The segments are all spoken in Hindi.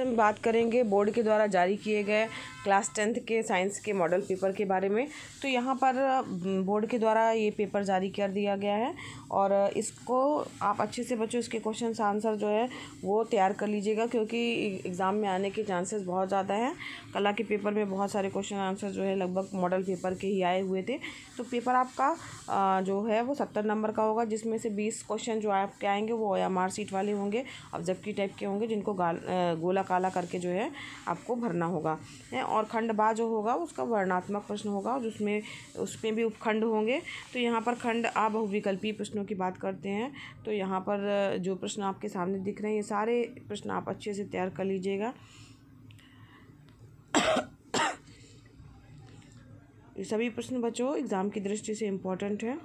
हम बात करेंगे बोर्ड के द्वारा जारी किए गए क्लास टेंथ के साइंस के मॉडल पेपर के बारे में तो यहाँ पर बोर्ड के द्वारा ये पेपर जारी कर दिया गया है और इसको आप अच्छे से बच्चों इसके क्वेश्चन आंसर जो है वो तैयार कर लीजिएगा क्योंकि एग्ज़ाम में आने के चांसेस बहुत ज़्यादा हैं कला के पेपर में बहुत सारे क्वेश्चन आंसर जो है लगभग मॉडल पेपर के ही आए हुए थे तो पेपर आपका जो है वो सत्तर नंबर का होगा जिसमें से बीस क्वेश्चन जो आपके आएंगे वो एम सीट वाले होंगे ऑब्जेक्टिव टाइप के होंगे जिनको गोला काला करके जो है आपको भरना होगा है और खंड बा जो होगा उसका वर्णात्मक प्रश्न होगा और उसमें उसमें भी उपखंड होंगे तो यहाँ पर खंड आ बहुविकल्पी प्रश्नों की बात करते हैं तो यहाँ पर जो प्रश्न आपके सामने दिख रहे हैं ये सारे प्रश्न आप अच्छे से तैयार कर लीजिएगा ये सभी प्रश्न बच्चों एग्ज़ाम की दृष्टि से इम्पोर्टेंट है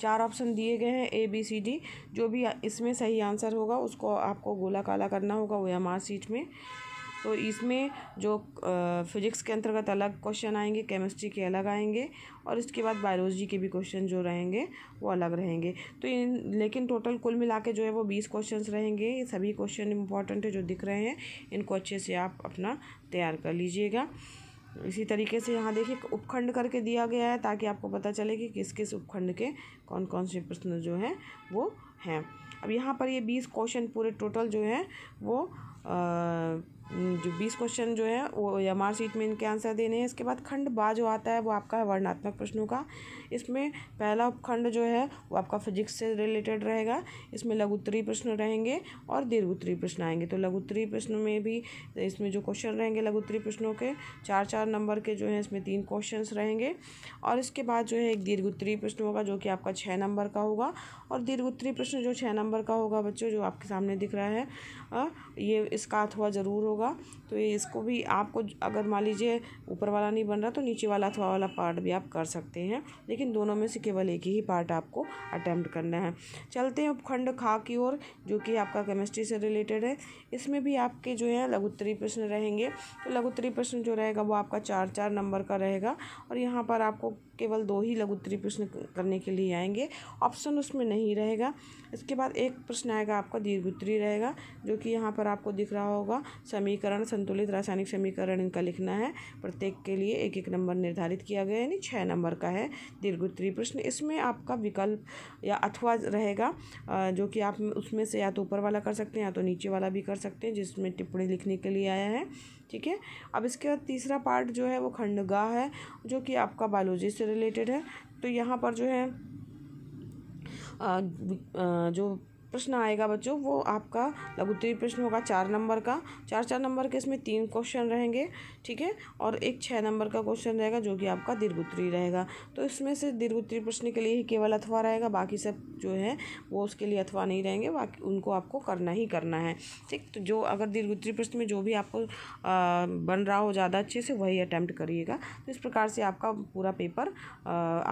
चार ऑप्शन दिए गए हैं ए बी सी डी जो भी इसमें सही आंसर होगा उसको आपको गोला काला करना होगा वो एम आर सीट में तो इसमें जो फिजिक्स के अंतर्गत अलग क्वेश्चन आएंगे केमिस्ट्री के अलग आएंगे और इसके बाद बायोलॉजी के भी क्वेश्चन जो रहेंगे वो अलग रहेंगे तो इन लेकिन टोटल कुल मिला के जो है वो बीस क्वेश्चन रहेंगे ये सभी क्वेश्चन इंपॉर्टेंट है जो दिख रहे हैं इनको अच्छे से आप अपना तैयार कर लीजिएगा इसी तरीके से यहाँ देखिए उपखंड करके दिया गया है ताकि आपको पता चले कि किस किस उपखंड के कौन कौन से प्रश्न जो हैं वो हैं अब यहाँ पर ये बीस क्वेश्चन पूरे टोटल जो हैं वो आ, हम्म, जो बीस क्वेश्चन जो है वो एम आर सीट में इनके आंसर देने हैं इसके बाद खंड बा जो आता है वो आपका है वर्णात्मक प्रश्नों का इसमें पहला खंड जो है वो आपका फिजिक्स से रिलेटेड रहेगा इसमें लघुत्तरी प्रश्न रहेंगे और दीर्घ उत्तरी प्रश्न आएंगे तो लघुत्तरी प्रश्न में भी इसमें जो क्वेश्चन रहेंगे लघुत्तरी प्रश्नों के चार चार नंबर के जो है इसमें तीन क्वेश्चन रहेंगे और इसके बाद जो है एक दीर्घ उत्तरी प्रश्न होगा जो कि आपका छः नंबर का होगा और दीर्घ उत्तरी प्रश्न जो छः नंबर का होगा बच्चों जो आपके सामने दिख रहा है ये इसका अथवा ज़रूर होगा होगा तो ये इसको भी आपको अगर मान लीजिए ऊपर वाला नहीं बन रहा तो नीचे वाला अथवा वाला पार्ट भी आप कर सकते हैं लेकिन दोनों में से केवल एक ही पार्ट आपको अटैम्प्ट करना है चलते हैं उपखंड खा की ओर जो कि आपका केमिस्ट्री से रिलेटेड है इसमें भी आपके जो है लघुत्तरी प्रश्न रहेंगे तो लघुत्तरी प्रश्न जो रहेगा वो आपका चार चार नंबर का रहेगा और यहाँ पर आपको केवल दो ही लघुत्तरी प्रश्न करने के लिए आएंगे ऑप्शन उसमें नहीं रहेगा इसके बाद एक प्रश्न आएगा आपका दीर्घोत्तरी रहेगा जो कि यहाँ पर आपको दिख रहा होगा समीकरण संतुलित रासायनिक समीकरण इनका लिखना है प्रत्येक के लिए एक एक नंबर निर्धारित किया गया यानी छः नंबर का है दीर्घ प्रश्न इसमें आपका विकल्प या अथवा रहेगा जो कि आप उसमें से या तो ऊपर वाला कर सकते हैं या तो नीचे वाला भी कर सकते हैं जिसमें टिप्पणी लिखने के लिए आया है ठीक है अब इसके बाद तीसरा पार्ट जो है वो खंडगाह है जो कि आपका बायोलॉजी से रिलेटेड है तो यहाँ पर जो है जो प्रश्न आएगा बच्चों वो आपका लघुत्तरी प्रश्न होगा चार नंबर का चार चार नंबर के इसमें तीन क्वेश्चन रहेंगे ठीक है और एक छः नंबर का क्वेश्चन रहेगा जो कि आपका दीर्घ रहेगा तो इसमें से दीर्घ प्रश्न के लिए ही केवल अथवा रहेगा बाकी सब जो है वो उसके लिए अथवा नहीं रहेंगे बाकी उनको आपको करना ही करना है ठीक तो जो अगर दीर्घ प्रश्न में जो भी आपको बन रहा हो ज़्यादा अच्छे से वही अटैम्प्ट करिएगा तो इस प्रकार से आपका पूरा पेपर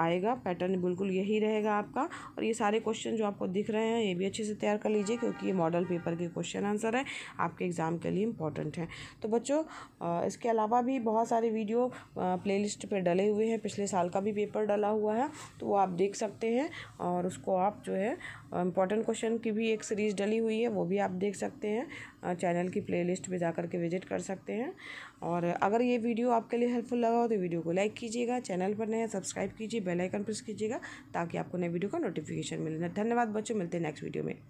आएगा पैटर्न बिल्कुल यही रहेगा आपका और ये सारे क्वेश्चन जो आपको दिख रहे हैं ये भी अच्छे से से तैयार कर लीजिए क्योंकि ये मॉडल पेपर के क्वेश्चन आंसर है आपके एग्ज़ाम के लिए इंपॉर्टेंट हैं तो बच्चों इसके अलावा भी बहुत सारे वीडियो प्लेलिस्ट पे डले हुए हैं पिछले साल का भी पेपर डला हुआ है तो वो आप देख सकते हैं और उसको आप जो है इंपॉर्टेंट क्वेश्चन की भी एक सीरीज़ डली हुई है वो भी आप देख सकते हैं चैनल की लिस्ट पर जा करके विजिट कर सकते हैं और अगर ये वीडियो आपके लिए हेल्पफुल लगा हो तो वीडियो को लाइक कीजिएगा चैनल पर नए सब्सक्राइब कीजिए बेल आइकन प्रेस कीजिएगा ताकि आपको नए वीडियो का नोटिफिकेशन मिले धन्यवाद बच्चों मिलते हैं नेक्स्ट वीडियो में